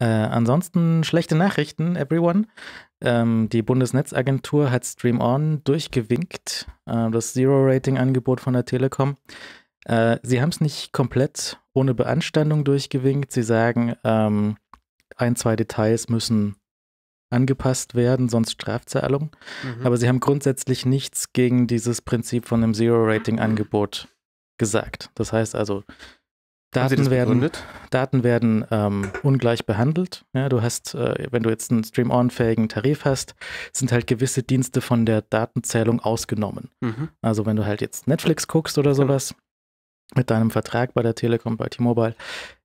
Äh, ansonsten schlechte Nachrichten, everyone. Ähm, die Bundesnetzagentur hat Stream On durchgewinkt, äh, das Zero-Rating-Angebot von der Telekom. Äh, sie haben es nicht komplett ohne Beanstandung durchgewinkt. Sie sagen, ähm, ein, zwei Details müssen angepasst werden, sonst Strafzahlung. Mhm. Aber sie haben grundsätzlich nichts gegen dieses Prinzip von einem Zero-Rating-Angebot gesagt. Das heißt also, Daten werden, Daten werden ähm, ungleich behandelt. Ja, du hast, äh, wenn du jetzt einen Stream-On-fähigen Tarif hast, sind halt gewisse Dienste von der Datenzählung ausgenommen. Mhm. Also wenn du halt jetzt Netflix guckst oder genau. sowas mit deinem Vertrag bei der Telekom, bei T-Mobile,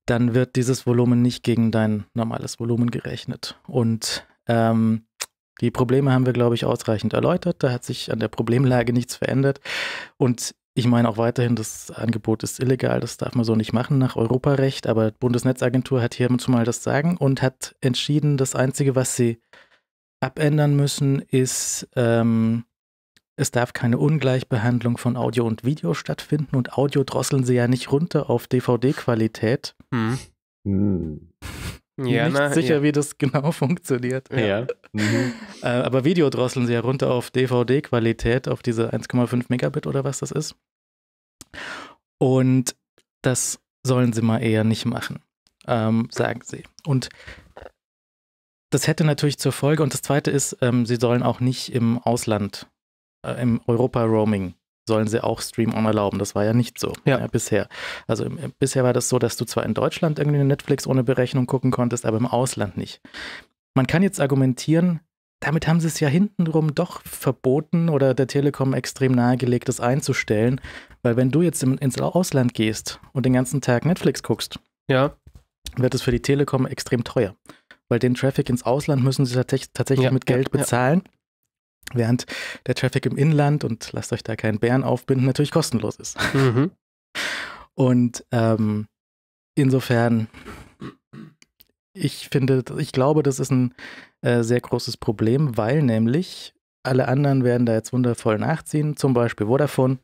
dann wird dieses Volumen nicht gegen dein normales Volumen gerechnet. Und ähm, die Probleme haben wir, glaube ich, ausreichend erläutert. Da hat sich an der Problemlage nichts verändert. Und ich meine auch weiterhin, das Angebot ist illegal, das darf man so nicht machen nach Europarecht, aber die Bundesnetzagentur hat hier zumal das Sagen und hat entschieden, das Einzige, was sie abändern müssen, ist, ähm, es darf keine Ungleichbehandlung von Audio und Video stattfinden und Audio drosseln sie ja nicht runter auf DVD-Qualität. Hm. hm. Ja, nicht na, sicher, ja. wie das genau funktioniert. Ja. Mhm. Äh, aber Video drosseln sie ja runter auf DVD-Qualität, auf diese 1,5 Megabit oder was das ist. Und das sollen sie mal eher nicht machen, ähm, sagen sie. Und das hätte natürlich zur Folge, und das zweite ist, ähm, sie sollen auch nicht im Ausland, äh, im Europa-Roaming sollen sie auch Stream-On erlauben. Das war ja nicht so ja. Ja, bisher. Also im, bisher war das so, dass du zwar in Deutschland irgendwie eine Netflix ohne Berechnung gucken konntest, aber im Ausland nicht. Man kann jetzt argumentieren, damit haben sie es ja hintenrum doch verboten oder der Telekom extrem nahegelegt, das einzustellen, weil wenn du jetzt im, ins Ausland gehst und den ganzen Tag Netflix guckst, ja. wird es für die Telekom extrem teuer, weil den Traffic ins Ausland müssen sie tatsächlich, ja, mit Geld bezahlen Während der Traffic im Inland, und lasst euch da keinen Bären aufbinden, natürlich kostenlos ist. Mhm. Und ähm, insofern, ich finde, ich glaube, das ist ein äh, sehr großes Problem, weil nämlich alle anderen werden da jetzt wundervoll nachziehen. Zum Beispiel Vodafone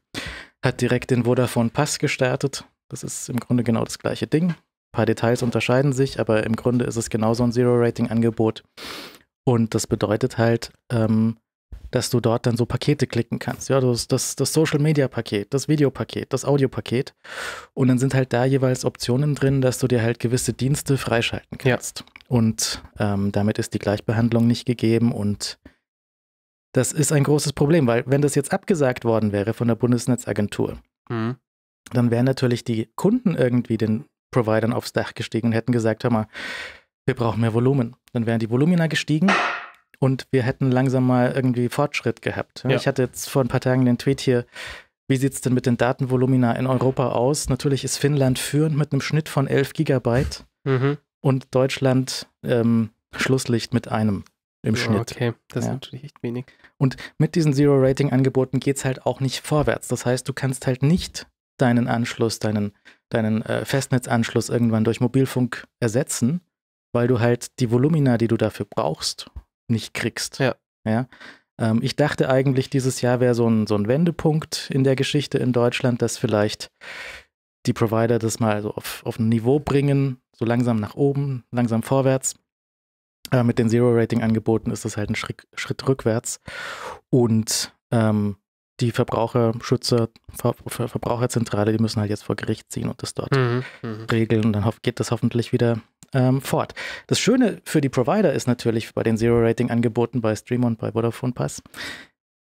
hat direkt den Vodafone Pass gestartet. Das ist im Grunde genau das gleiche Ding. Ein paar Details unterscheiden sich, aber im Grunde ist es genauso ein Zero-Rating-Angebot. Und das bedeutet halt, ähm, dass du dort dann so Pakete klicken kannst. Ja, das, das, das Social Media Paket, das Videopaket, das Audiopaket. Und dann sind halt da jeweils Optionen drin, dass du dir halt gewisse Dienste freischalten kannst. Ja. Und ähm, damit ist die Gleichbehandlung nicht gegeben und das ist ein großes Problem, weil wenn das jetzt abgesagt worden wäre von der Bundesnetzagentur, mhm. dann wären natürlich die Kunden irgendwie den Providern aufs Dach gestiegen und hätten gesagt, hör mal, wir brauchen mehr Volumen. Dann wären die Volumina gestiegen und wir hätten langsam mal irgendwie Fortschritt gehabt. Ja. Ich hatte jetzt vor ein paar Tagen den Tweet hier, wie sieht es denn mit den Datenvolumina in Europa aus? Natürlich ist Finnland führend mit einem Schnitt von 11 Gigabyte mhm. und Deutschland ähm, Schlusslicht mit einem im ja, Schnitt. Okay, das ja. ist natürlich echt wenig. Und mit diesen Zero-Rating-Angeboten geht es halt auch nicht vorwärts. Das heißt, du kannst halt nicht deinen Anschluss, deinen, deinen äh, Festnetzanschluss irgendwann durch Mobilfunk ersetzen, weil du halt die Volumina, die du dafür brauchst, nicht kriegst. Ja. ja? Ähm, ich dachte eigentlich, dieses Jahr wäre so ein, so ein Wendepunkt in der Geschichte in Deutschland, dass vielleicht die Provider das mal so auf, auf ein Niveau bringen, so langsam nach oben, langsam vorwärts. Äh, mit den Zero-Rating-Angeboten ist das halt ein Schritt, Schritt rückwärts. Und ähm, die Verbraucherschützer, Ver Ver Verbraucherzentrale, die müssen halt jetzt vor Gericht ziehen und das dort mhm, mhm. regeln. Und dann geht das hoffentlich wieder ähm, fort. Das Schöne für die Provider ist natürlich bei den Zero-Rating-Angeboten bei Stream und bei Vodafone Pass,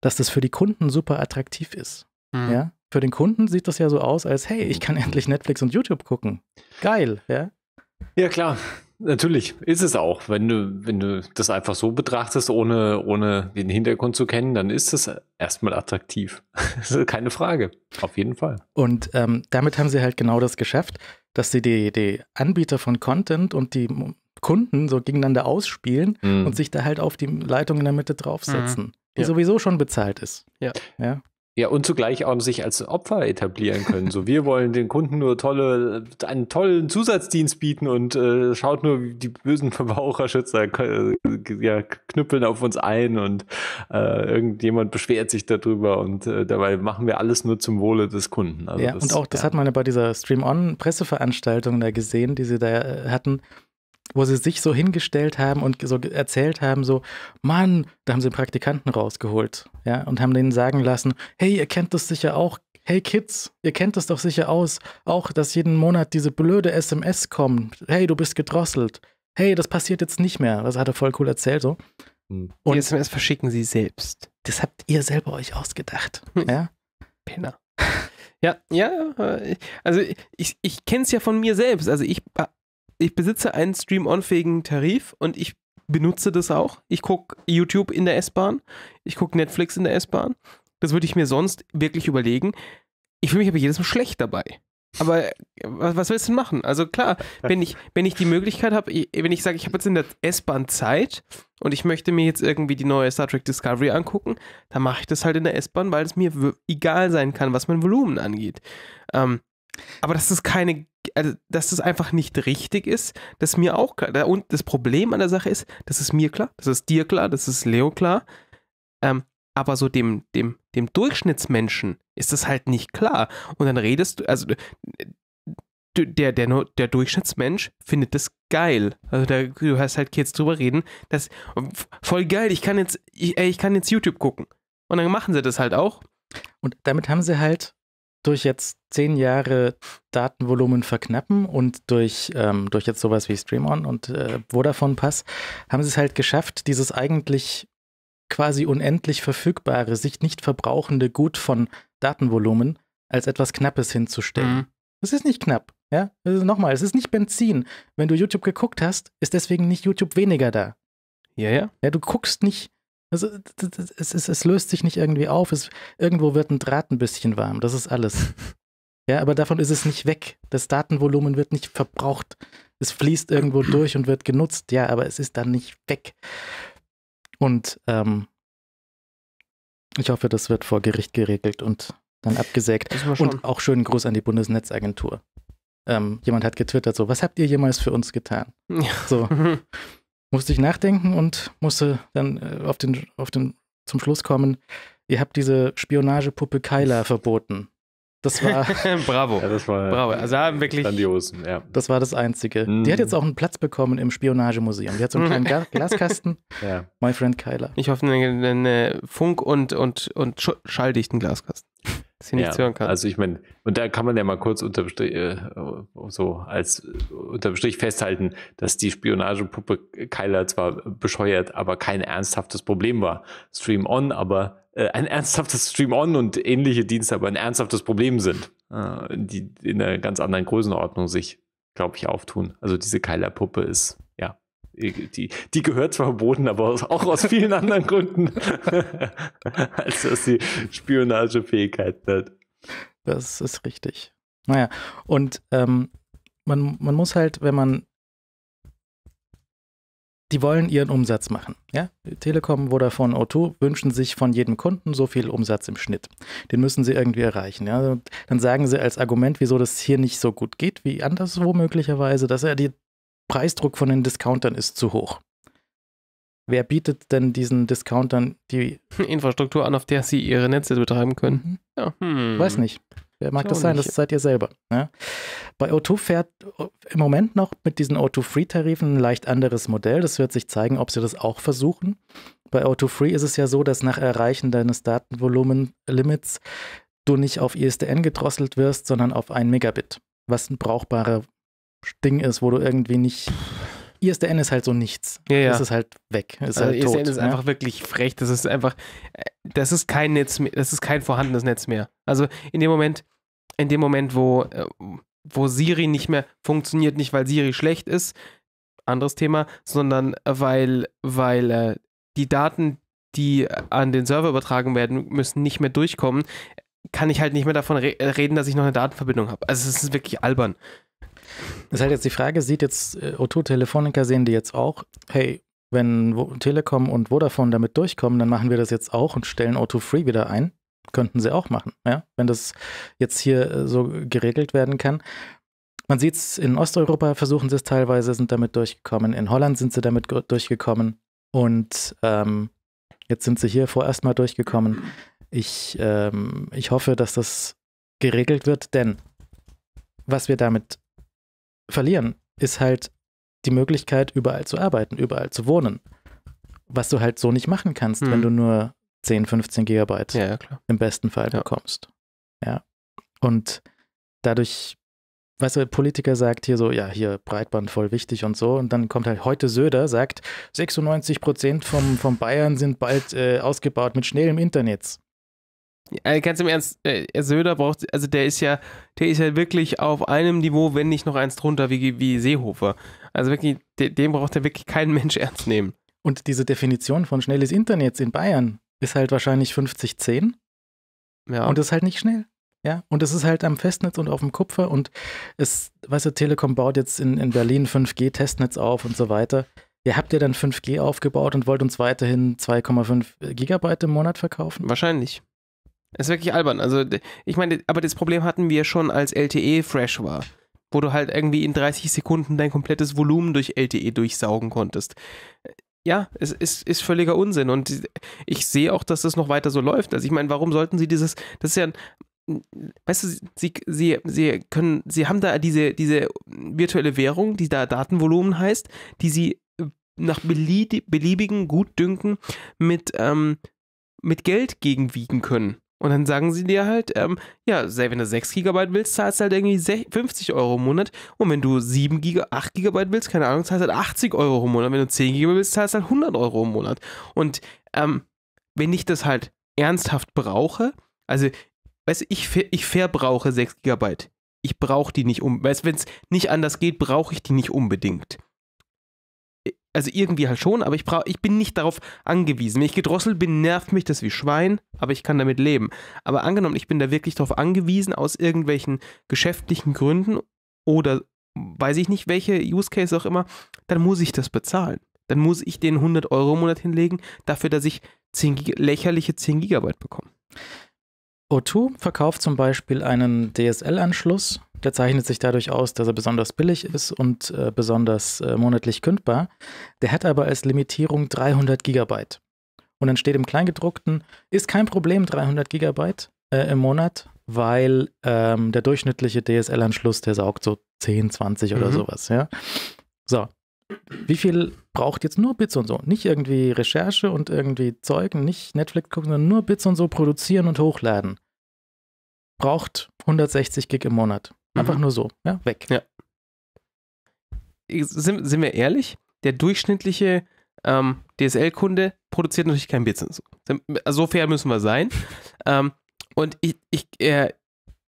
dass das für die Kunden super attraktiv ist. Mhm. Ja? Für den Kunden sieht das ja so aus, als hey, ich mhm. kann endlich Netflix und YouTube gucken. Geil, ja. Ja, klar. Natürlich ist es auch. Wenn du, wenn du das einfach so betrachtest, ohne, ohne den Hintergrund zu kennen, dann ist es erstmal attraktiv. keine Frage. Auf jeden Fall. Und ähm, damit haben sie halt genau das geschafft, dass sie die, die Anbieter von Content und die Kunden so gegeneinander ausspielen mhm. und sich da halt auf die Leitung in der Mitte draufsetzen, mhm. die sowieso schon bezahlt ist. Ja. ja. Ja, und zugleich auch sich als Opfer etablieren können. So, wir wollen den Kunden nur tolle, einen tollen Zusatzdienst bieten und äh, schaut nur, wie die bösen Verbraucherschützer äh, ja, knüppeln auf uns ein und äh, irgendjemand beschwert sich darüber und äh, dabei machen wir alles nur zum Wohle des Kunden. Also ja, das, und auch das ja. hat man ja bei dieser Stream-On-Presseveranstaltung da gesehen, die sie da äh, hatten, wo sie sich so hingestellt haben und so erzählt haben, so, Mann, da haben sie einen Praktikanten rausgeholt, ja, und haben denen sagen lassen, hey, ihr kennt das sicher auch, hey Kids, ihr kennt das doch sicher aus, auch, dass jeden Monat diese blöde SMS kommt, hey, du bist gedrosselt, hey, das passiert jetzt nicht mehr, das hat er voll cool erzählt, so. Hm. und die SMS verschicken sie selbst. Das habt ihr selber euch ausgedacht, hm. ja. Penner. Ja, ja, äh, also ich, ich kenne es ja von mir selbst. Also ich ich besitze einen stream-onfähigen Tarif und ich benutze das auch. Ich gucke YouTube in der S-Bahn, ich gucke Netflix in der S-Bahn. Das würde ich mir sonst wirklich überlegen. Ich fühle mich aber jedes Mal schlecht dabei. Aber was willst du denn machen? Also klar, wenn ich, wenn ich die Möglichkeit habe, wenn ich sage, ich habe jetzt in der S-Bahn Zeit und ich möchte mir jetzt irgendwie die neue Star Trek Discovery angucken, dann mache ich das halt in der S-Bahn, weil es mir egal sein kann, was mein Volumen angeht. Ähm, aber das ist keine also, dass das einfach nicht richtig ist, das ist mir auch klar. Und das Problem an der Sache ist, das ist mir klar, das ist dir klar, das ist Leo klar. Ähm, aber so dem, dem, dem Durchschnittsmenschen ist das halt nicht klar. Und dann redest du, also der, der, der Durchschnittsmensch findet das geil. Also da, du hast halt Kids drüber reden, dass voll geil, ich kann jetzt, ich, ich kann jetzt YouTube gucken. Und dann machen sie das halt auch. Und damit haben sie halt durch jetzt zehn Jahre Datenvolumen verknappen und durch, ähm, durch jetzt sowas wie StreamOn und äh, Vodafone Pass haben sie es halt geschafft, dieses eigentlich quasi unendlich verfügbare, sich nicht verbrauchende Gut von Datenvolumen als etwas Knappes hinzustellen. Mhm. Es mhm. ist nicht knapp, ja? Also nochmal, es ist nicht Benzin. Wenn du YouTube geguckt hast, ist deswegen nicht YouTube weniger da. Ja, ja. Ja, du guckst nicht also es, es, es löst sich nicht irgendwie auf. Es, irgendwo wird ein Draht ein bisschen warm. Das ist alles. Ja, aber davon ist es nicht weg. Das Datenvolumen wird nicht verbraucht. Es fließt irgendwo durch und wird genutzt. Ja, aber es ist dann nicht weg. Und ähm, ich hoffe, das wird vor Gericht geregelt und dann abgesägt. Und auch schönen Gruß an die Bundesnetzagentur. Ähm, jemand hat getwittert so, was habt ihr jemals für uns getan? Ja. So. musste ich nachdenken und musste dann äh, auf den, auf den, zum Schluss kommen, ihr habt diese Spionagepuppe Kyla verboten. Das war. Bravo. Ja, das war Bravo. Also haben wirklich. Grandios, ja. Das war das Einzige. Mm. Die hat jetzt auch einen Platz bekommen im Spionagemuseum. Die hat so einen kleinen Glaskasten. ja. My Friend Kyla. Ich hoffe, einen, einen Funk- und, und, und schalldichten Glaskasten dass nichts ja, hören kann. Also ich meine, und da kann man ja mal kurz unter Strich, äh, so als unter Strich festhalten, dass die Spionagepuppe Keiler zwar bescheuert, aber kein ernsthaftes Problem war. Stream on, aber äh, ein ernsthaftes Stream on und ähnliche Dienste aber ein ernsthaftes Problem sind, äh, die in einer ganz anderen Größenordnung sich, glaube ich, auftun. Also diese Keiler-Puppe ist die, die gehört zwar verboten, aber auch aus vielen anderen Gründen, als dass sie Spionagefähigkeiten hat. Das ist richtig. Naja, und ähm, man, man muss halt, wenn man die wollen ihren Umsatz machen. Ja? Telekom, Vodafone, O2 wünschen sich von jedem Kunden so viel Umsatz im Schnitt. Den müssen sie irgendwie erreichen. Ja? Dann sagen sie als Argument, wieso das hier nicht so gut geht wie anderswo möglicherweise, dass ja die Preisdruck von den Discountern ist zu hoch. Wer bietet denn diesen Discountern die Infrastruktur an, auf der sie ihre Netze betreiben können? Mhm. Ja. Hm. Weiß nicht. Wer mag das sein? Nicht. Das seid ihr selber. Ja. Bei O2 fährt im Moment noch mit diesen O2 Free Tarifen ein leicht anderes Modell. Das wird sich zeigen, ob sie das auch versuchen. Bei O2 Free ist es ja so, dass nach Erreichen deines Datenvolumen-Limits du nicht auf ISDN gedrosselt wirst, sondern auf ein Megabit, was ein brauchbarer Ding ist, wo du irgendwie nicht. ISDN ist halt so nichts. Ja, ja. Es ist halt weg. Ist also halt ISDN tot, ist ja? Ne? einfach wirklich frech. Das ist einfach, äh, das ist kein Netz mehr, das ist kein vorhandenes Netz mehr. Also in dem Moment, in dem Moment, wo, äh, wo Siri nicht mehr funktioniert, nicht weil Siri schlecht ist, anderes Thema, sondern weil, weil äh, die Daten, die an den Server übertragen werden müssen, nicht mehr durchkommen, kann ich halt nicht mehr davon re reden, dass ich noch eine Datenverbindung habe. Also es ist wirklich albern. Das Ist halt jetzt die Frage, sieht jetzt äh, O2 Telefonica, sehen die jetzt auch, hey, wenn Telekom und Vodafone damit durchkommen, dann machen wir das jetzt auch und stellen O2 Free wieder ein. Könnten sie auch machen, ja? wenn das jetzt hier äh, so geregelt werden kann. Man sieht es, in Osteuropa versuchen sie es teilweise, sind damit durchgekommen. In Holland sind sie damit durchgekommen. Und ähm, jetzt sind sie hier vorerst mal durchgekommen. Ich, ähm, ich hoffe, dass das geregelt wird, denn was wir damit verlieren, ist halt die Möglichkeit, überall zu arbeiten, überall zu wohnen. Was du halt so nicht machen kannst, hm. wenn du nur 10, 15 Gigabyte ja, ja, im besten Fall ja. bekommst. Ja. Und dadurch, weißt du, Politiker sagt hier so, ja, hier Breitband voll wichtig und so. Und dann kommt halt heute Söder, sagt, 96 Prozent vom, vom Bayern sind bald äh, ausgebaut mit schnellem Internet. Äh, ganz im Ernst, äh, Söder braucht, also der ist ja, der ist ja wirklich auf einem Niveau, wenn nicht noch eins drunter, wie, wie Seehofer. Also wirklich, dem braucht er wirklich kein Mensch ernst nehmen. Und diese Definition von schnelles Internet in Bayern ist halt wahrscheinlich 5010. Ja. Und ist halt nicht schnell. Ja, und es ist halt am Festnetz und auf dem Kupfer und es, weißt du, Telekom baut jetzt in, in Berlin 5G-Testnetz auf und so weiter. Ihr habt ja dann 5G aufgebaut und wollt uns weiterhin 2,5 Gigabyte im Monat verkaufen? Wahrscheinlich. Ist wirklich albern. Also, ich meine, aber das Problem hatten wir schon, als LTE fresh war, wo du halt irgendwie in 30 Sekunden dein komplettes Volumen durch LTE durchsaugen konntest. Äh, ja, es ist, ist völliger Unsinn. Und ich sehe auch, dass das noch weiter so läuft. Also, ich meine, warum sollten sie dieses, das ist ja ein, weißt du, sie, sie, sie können, sie haben da diese, diese virtuelle Währung, die da Datenvolumen heißt, die sie äh, nach beliebigen Gutdünken mit, ähm, mit Geld gegenwiegen können. Und dann sagen sie dir halt, ähm, ja, wenn du 6 GB willst, zahlst du halt irgendwie 50 Euro im Monat. Und wenn du 7 GB, 8 GB willst, keine Ahnung, zahlst du halt 80 Euro im Monat. Wenn du 10 GB willst, zahlst du halt 100 Euro im Monat. Und ähm, wenn ich das halt ernsthaft brauche, also, weißt du, ich, ich verbrauche 6 GB. Ich brauche die nicht um. Weißt du, wenn es nicht anders geht, brauche ich die nicht unbedingt also irgendwie halt schon, aber ich, brauch, ich bin nicht darauf angewiesen. Wenn ich gedrosselt bin, nervt mich das wie Schwein, aber ich kann damit leben. Aber angenommen, ich bin da wirklich darauf angewiesen, aus irgendwelchen geschäftlichen Gründen oder weiß ich nicht, welche Use Case auch immer, dann muss ich das bezahlen. Dann muss ich den 100 Euro im Monat hinlegen, dafür, dass ich 10 lächerliche 10 Gigabyte bekomme. O2 verkauft zum Beispiel einen DSL-Anschluss. Der zeichnet sich dadurch aus, dass er besonders billig ist und äh, besonders äh, monatlich kündbar. Der hat aber als Limitierung 300 Gigabyte. Und dann steht im Kleingedruckten, ist kein Problem 300 Gigabyte äh, im Monat, weil ähm, der durchschnittliche DSL-Anschluss, der saugt so 10, 20 oder mhm. sowas. Ja? So, wie viel braucht jetzt nur Bits und so? Nicht irgendwie Recherche und irgendwie Zeugen, nicht Netflix gucken, sondern nur Bits und so produzieren und hochladen braucht 160 Gig im Monat. Mhm. Einfach mhm. nur so, ja, weg. Ja. Sind, sind wir ehrlich? Der durchschnittliche ähm, DSL-Kunde produziert natürlich kein Business. Also so fair müssen wir sein. ähm, und ich, ich, äh,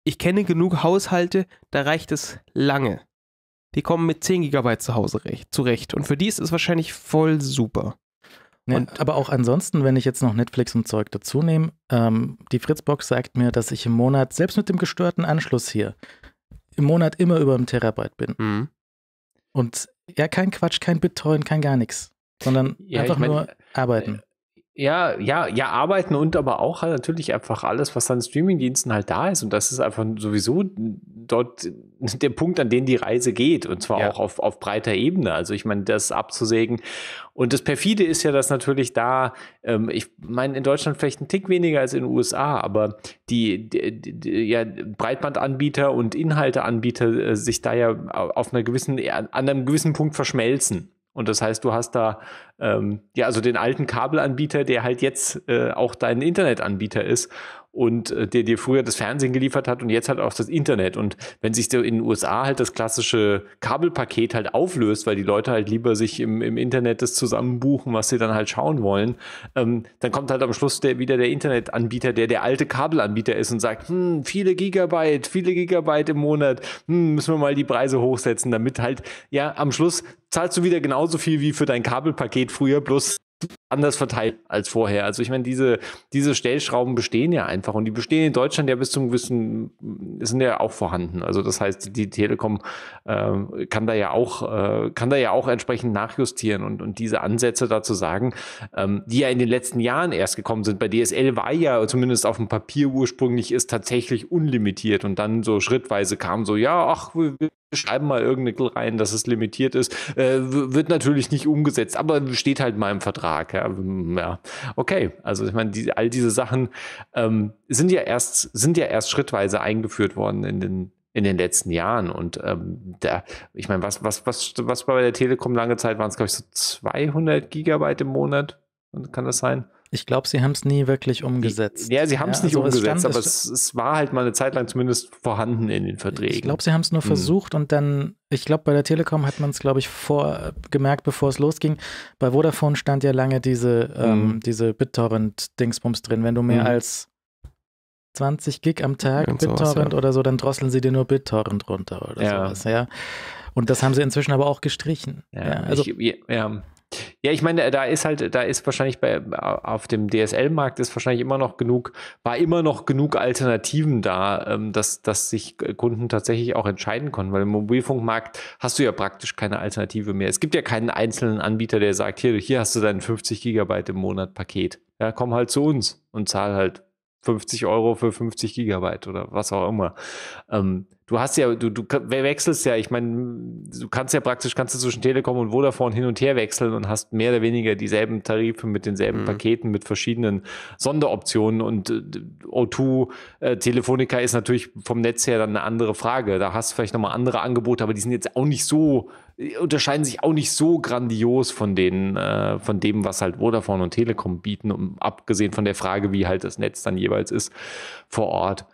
ich kenne genug Haushalte, da reicht es lange. Die kommen mit 10 Gigabyte zu Hause recht, zurecht. Und für die ist es wahrscheinlich voll super. Nee, aber auch ansonsten, wenn ich jetzt noch Netflix und Zeug dazu nehme, ähm, die Fritzbox sagt mir, dass ich im Monat, selbst mit dem gestörten Anschluss hier, im Monat immer über einem Terabyte bin. Mhm. Und ja, kein Quatsch, kein Bitcoin, kein gar nichts, sondern ja, einfach ich mein, nur äh, arbeiten. Ja, ja, ja, arbeiten und aber auch halt natürlich einfach alles, was an Streamingdiensten halt da ist. Und das ist einfach sowieso dort der Punkt, an den die Reise geht. Und zwar ja. auch auf, auf breiter Ebene. Also ich meine, das abzusägen. Und das perfide ist ja, dass natürlich da, ähm, ich meine, in Deutschland vielleicht ein Tick weniger als in den USA, aber die, die, die ja, Breitbandanbieter und Inhalteanbieter äh, sich da ja auf einer gewissen, an einem gewissen Punkt verschmelzen. Und das heißt, du hast da ähm, ja also den alten Kabelanbieter, der halt jetzt äh, auch dein Internetanbieter ist und äh, der dir früher das Fernsehen geliefert hat und jetzt halt auch das Internet. Und wenn sich so in den USA halt das klassische Kabelpaket halt auflöst, weil die Leute halt lieber sich im, im Internet das zusammenbuchen, was sie dann halt schauen wollen, ähm, dann kommt halt am Schluss der, wieder der Internetanbieter, der der alte Kabelanbieter ist und sagt, hm, viele Gigabyte, viele Gigabyte im Monat, hm, müssen wir mal die Preise hochsetzen, damit halt, ja, am Schluss zahlst du wieder genauso viel wie für dein Kabelpaket früher, bloß anders verteilt als vorher. Also ich meine, diese, diese Stellschrauben bestehen ja einfach und die bestehen in Deutschland ja bis zum gewissen, sind ja auch vorhanden. Also das heißt, die Telekom äh, kann da ja auch, äh, kann da ja auch entsprechend nachjustieren und, und diese Ansätze dazu sagen, ähm, die ja in den letzten Jahren erst gekommen sind. Bei DSL war ja zumindest auf dem Papier ursprünglich ist tatsächlich unlimitiert und dann so schrittweise kam so, ja, ach, wir schreiben mal Nickel rein, dass es limitiert ist. Äh, wird natürlich nicht umgesetzt, aber steht halt in meinem Vertrag. Ja. Ähm, ja, okay. Also ich meine, die, all diese Sachen ähm, sind ja erst, sind ja erst schrittweise eingeführt worden in den, in den letzten Jahren. Und ähm, da, ich meine, was, was, was, was bei der Telekom lange Zeit waren es, glaube ich, so 200 Gigabyte im Monat. Kann das sein? Ich glaube, sie haben es nie wirklich umgesetzt. Ja, sie haben es nicht umgesetzt, stand, aber es, es, war halt mal eine Zeit lang zumindest vorhanden in den Verträgen. Ich glaube, sie haben es nur mhm. versucht und dann, ich glaube, bei der Telekom hat man es, glaube ich, vor, gemerkt, bevor es losging. Bei Vodafone stand ja lange diese, ähm, mhm. ähm, diese BitTorrent-Dingsbums drin. Wenn du mehr mhm. als 20 Gig am Tag Ganz BitTorrent ja. oder so, dann drosseln sie dir nur BitTorrent runter oder ja. sowas, ja. Und das haben sie inzwischen aber auch gestrichen. Ja, also ich, ja, ja, ich meine, da ist halt, da ist wahrscheinlich bei, auf dem DSL-Markt ist wahrscheinlich immer noch genug, war immer noch genug Alternativen da, ähm, dass, dass sich äh, Kunden tatsächlich auch entscheiden konnten, weil im Mobilfunkmarkt hast du ja praktisch keine Alternative mehr. Es gibt ja keinen einzelnen Anbieter, der sagt, hier, hier hast du dein 50 Gigabyte im Monat Paket. Ja, komm halt zu uns und zahl halt 50 Euro für 50 Gigabyte oder was auch immer. Ähm, du hast ja, du, du wechselst ja, ich meine, du kannst ja praktisch, kannst du zwischen Telekom und Vodafone hin und her wechseln und hast mehr oder weniger dieselben Tarife mit denselben mhm. Paketen, mit verschiedenen Sonderoptionen und äh, O2, äh, Telefonica ist natürlich vom Netz her dann eine andere Frage. Da hast du vielleicht nochmal andere Angebote, aber die sind jetzt auch nicht so, äh, unterscheiden sich auch nicht so grandios von denen, äh, von dem, was halt Vodafone und Telekom bieten, um, abgesehen von der Frage, wie halt das Netz dann jeweils ist vor Ort.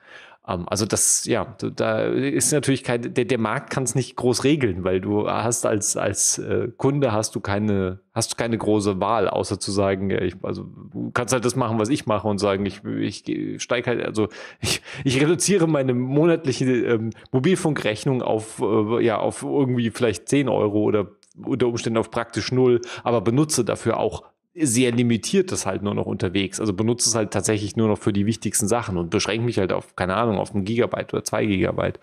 Ähm, also das, ja, da ist natürlich kein, der, der Markt kann es nicht groß regeln, weil du hast als, als äh, Kunde hast du keine, hast du keine große Wahl, außer zu sagen, ja, ich, also du kannst halt das machen, was ich mache und sagen, ich, ich steige halt, also ich, ich reduziere meine monatliche ähm, Mobilfunkrechnung auf, äh, ja, auf irgendwie vielleicht 10 Euro oder unter Umständen auf praktisch null, aber benutze dafür auch sehr limitiert das halt nur noch unterwegs. Also benutze es halt tatsächlich nur noch für die wichtigsten Sachen und beschränke mich halt auf, keine Ahnung, auf ein Gigabyte oder zwei Gigabyte,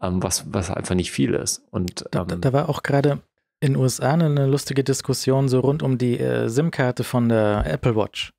ähm, was, was einfach nicht viel ist. Und, ähm, da, da, war auch gerade in den USA eine, eine, lustige Diskussion so rund um die äh, SIM-Karte von der Apple Watch.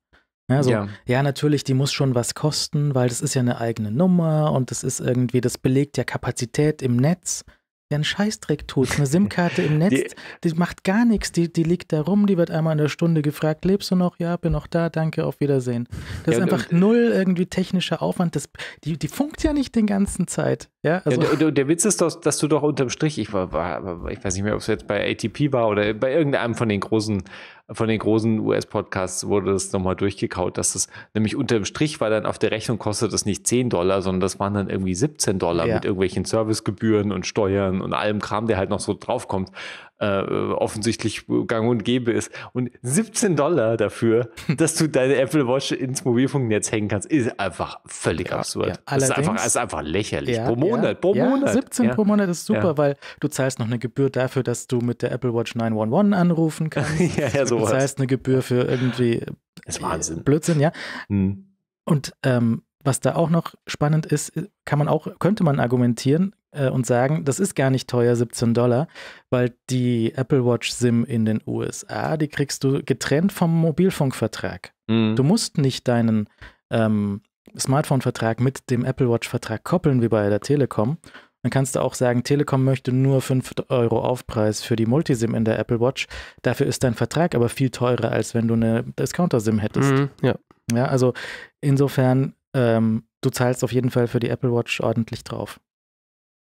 Ja, so, ja. ja, natürlich, die muss schon was kosten, weil das ist ja eine eigene Nummer und das ist irgendwie, das belegt ja Kapazität im Netz der einen Scheißdreck tut. Eine SIM-Karte im Netz, die, die, macht gar nichts, die, die liegt da rum, die wird einmal in der Stunde gefragt, lebst du noch? Ja, bin noch da, danke, auf Wiedersehen. Das ja, ist einfach und, null irgendwie technischer Aufwand. Das, die, die funkt ja nicht den ganzen Zeit. Ja, also. Ja, der, der, Witz ist doch, dass du doch unterm Strich, ich, war, war, ich weiß nicht mehr, ob es jetzt bei ATP war oder bei irgendeinem von den großen von den großen US-Podcasts wurde das nochmal durchgekaut, dass das nämlich unter dem Strich war dann auf der Rechnung kostet das nicht 10 Dollar, sondern das waren dann irgendwie 17 Dollar ja. mit irgendwelchen Servicegebühren und Steuern und allem Kram, der halt noch so draufkommt äh, offensichtlich gang und gäbe ist. Und 17 Dollar dafür, dass du deine Apple Watch ins Mobilfunknetz hängen kannst, ist einfach völlig ja, absurd. Ja. Das ist einfach, ist einfach lächerlich. Ja, pro Monat, pro Monat. 17 pro Monat ist super, weil du zahlst noch eine Gebühr dafür, dass du mit der Apple Watch 911 anrufen kannst. ja, ja, sowas. Du zahlst eine Gebühr für irgendwie ist Wahnsinn. Blödsinn, ja. Hm. Und ähm, was da auch noch spannend ist, kann man auch, könnte man argumentieren, äh, und sagen, das ist gar nicht teuer, 17 Dollar, weil die Apple Watch SIM in den USA, die kriegst du getrennt vom Mobilfunkvertrag. Mhm. Du musst nicht deinen ähm, Smartphone-Vertrag mit dem Apple Watch-Vertrag koppeln, wie bei der Telekom. Dann kannst du auch sagen, Telekom möchte nur 5 Euro Aufpreis für die Multisim in der Apple Watch. Dafür ist dein Vertrag aber viel teurer, als wenn du eine Discounter-SIM hättest. Mhm, ja. ja, also insofern, ähm, du zahlst auf jeden Fall für die Apple Watch ordentlich drauf.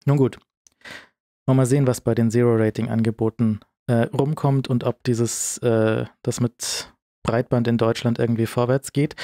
Nun gut. Mal, mal sehen, was bei den Zero-Rating-Angeboten äh, rumkommt und ob dieses, äh, das mit Breitband in Deutschland irgendwie vorwärts geht.